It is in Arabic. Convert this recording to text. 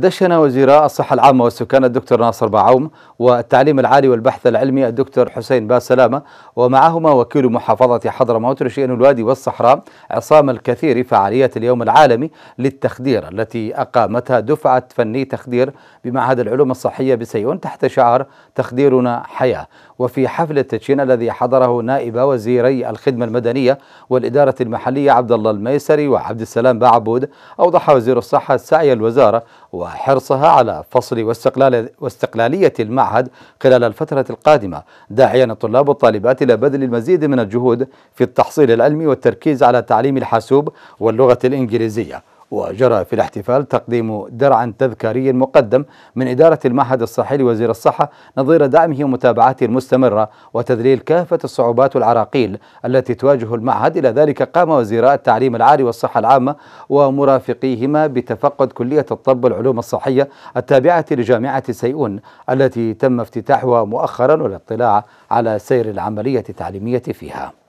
دشن وزير الصحة العامة والسكان الدكتور ناصر باعوم والتعليم العالي والبحث العلمي الدكتور حسين با سلامة ومعهما وكيل محافظة حضرموت لشؤون الوادي والصحراء عصام الكثير فعالية اليوم العالمي للتخدير التي أقامتها دفعة فني تخدير بمعهد العلوم الصحية بسيون تحت شعار تخديرنا حياة وفي حفل التدشين الذي حضره نائب وزيري الخدمة المدنية والإدارة المحلية عبد الله الميسري وعبد السلام باعبود أوضح وزير الصحة سعي الوزارة و وحرصها على فصل واستقلال واستقلالية المعهد خلال الفترة القادمة داعيا الطلاب والطالبات إلى بذل المزيد من الجهود في التحصيل العلمي والتركيز على تعليم الحاسوب واللغة الإنجليزية وجرى في الاحتفال تقديم درعا تذكاري مقدم من إدارة المعهد الصحي لوزير الصحة نظير دعمه ومتابعته المستمرة وتذليل كافة الصعوبات والعراقيل التي تواجه المعهد إلى ذلك قام وزيراء التعليم العالي والصحة العامة ومرافقيهما بتفقد كلية الطب والعلوم الصحية التابعة لجامعة سيئون التي تم افتتاحها مؤخرا والاطلاع على سير العملية التعليمية فيها